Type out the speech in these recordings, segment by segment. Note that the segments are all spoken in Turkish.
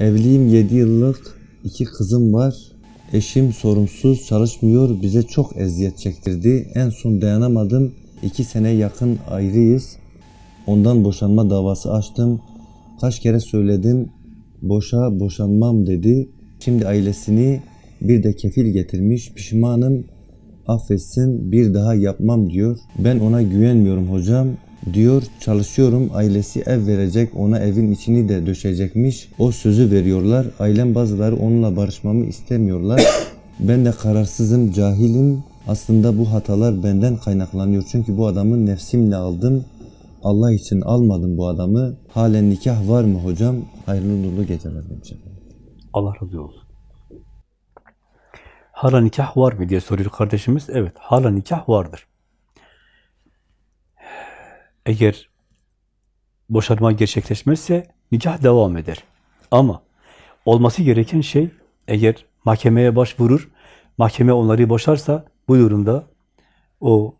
Evliyim 7 yıllık, iki kızım var. Eşim sorumsuz, çalışmıyor, bize çok eziyet çektirdi. En son dayanamadım, 2 sene yakın ayrıyız. Ondan boşanma davası açtım. Kaç kere söyledim, boşa boşanmam dedi. Şimdi ailesini bir de kefil getirmiş, pişmanım, affetsin, bir daha yapmam diyor. Ben ona güvenmiyorum hocam diyor çalışıyorum ailesi ev verecek ona evin içini de döşecekmiş. O sözü veriyorlar. Ailem bazıları onunla barışmamı istemiyorlar. ben de kararsızım, cahilim. Aslında bu hatalar benden kaynaklanıyor. Çünkü bu adamı nefsimle aldım. Allah için almadım bu adamı. Halen nikah var mı hocam? Hayırlı uğurlu geceler demiş Allah razı olsun. Hala nikah var mı diye soruyor kardeşimiz. Evet, hala nikah vardır eğer boşanma gerçekleşmezse nikah devam eder. Ama olması gereken şey eğer mahkemeye başvurur, mahkeme onları boşarsa bu durumda o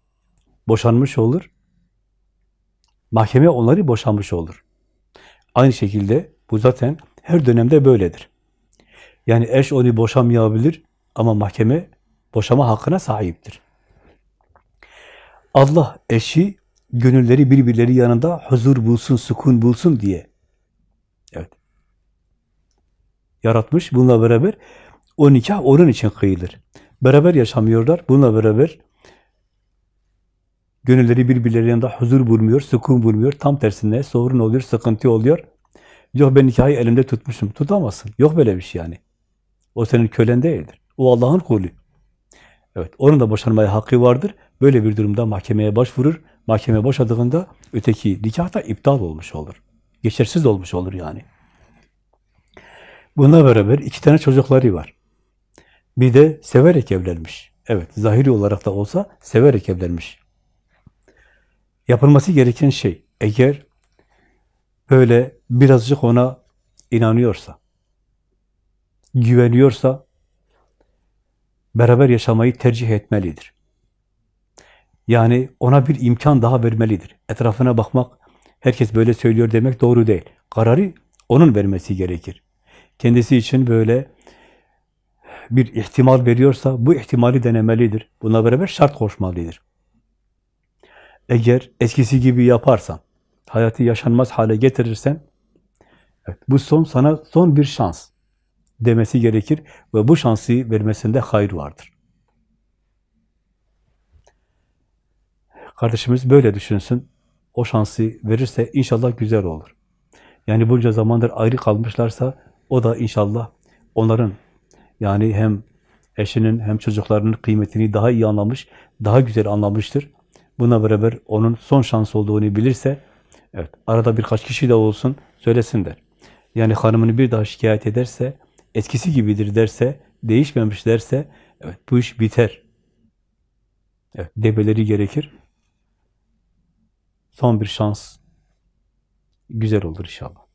boşanmış olur. Mahkeme onları boşanmış olur. Aynı şekilde bu zaten her dönemde böyledir. Yani eş onu boşamayabilir ama mahkeme boşama hakkına sahiptir. Allah eşi gönülleri birbirleri yanında huzur bulsun, sükun bulsun diye. Evet. Yaratmış bununla beraber o nikah onun için kıyılır. Beraber yaşamıyorlar. Bununla beraber gönülleri birbirleri yanında huzur bulmuyor, sükun bulmuyor. Tam tersine sorun oluyor, sıkıntı oluyor. Yok ben nikahı elimde tutmuşum. Tutamazsın. Yok böyle bir şey yani. O senin kölen değildir. O Allah'ın kulü. Evet, onun da boşanmaya hakkı vardır. Böyle bir durumda mahkemeye başvurur. Mahkeme boşadığında öteki nikah da iptal olmuş olur. Geçersiz olmuş olur yani. Buna beraber iki tane çocukları var. Bir de severek evlenmiş. Evet, zahiri olarak da olsa severek evlenmiş. Yapılması gereken şey, eğer böyle birazcık ona inanıyorsa, güveniyorsa, beraber yaşamayı tercih etmelidir. Yani ona bir imkan daha vermelidir. Etrafına bakmak, herkes böyle söylüyor demek doğru değil. Kararı onun vermesi gerekir. Kendisi için böyle bir ihtimal veriyorsa bu ihtimali denemelidir. Buna beraber şart koşmalıdır. Eğer eskisi gibi yaparsan, hayatı yaşanmaz hale getirirsen, evet, bu son sana son bir şans demesi gerekir ve bu şansı vermesinde hayır vardır. Kardeşimiz böyle düşünsün. O şansı verirse inşallah güzel olur. Yani bunca zamandır ayrı kalmışlarsa o da inşallah onların yani hem eşinin hem çocuklarının kıymetini daha iyi anlamış, daha güzel anlamıştır. Buna beraber onun son şans olduğunu bilirse, evet arada birkaç kişi de olsun söylesin der. Yani hanımını bir daha şikayet ederse, etkisi gibidir derse, değişmemiş derse, evet bu iş biter. Evet, debeleri gerekir. Son bir şans. Güzel olur inşallah.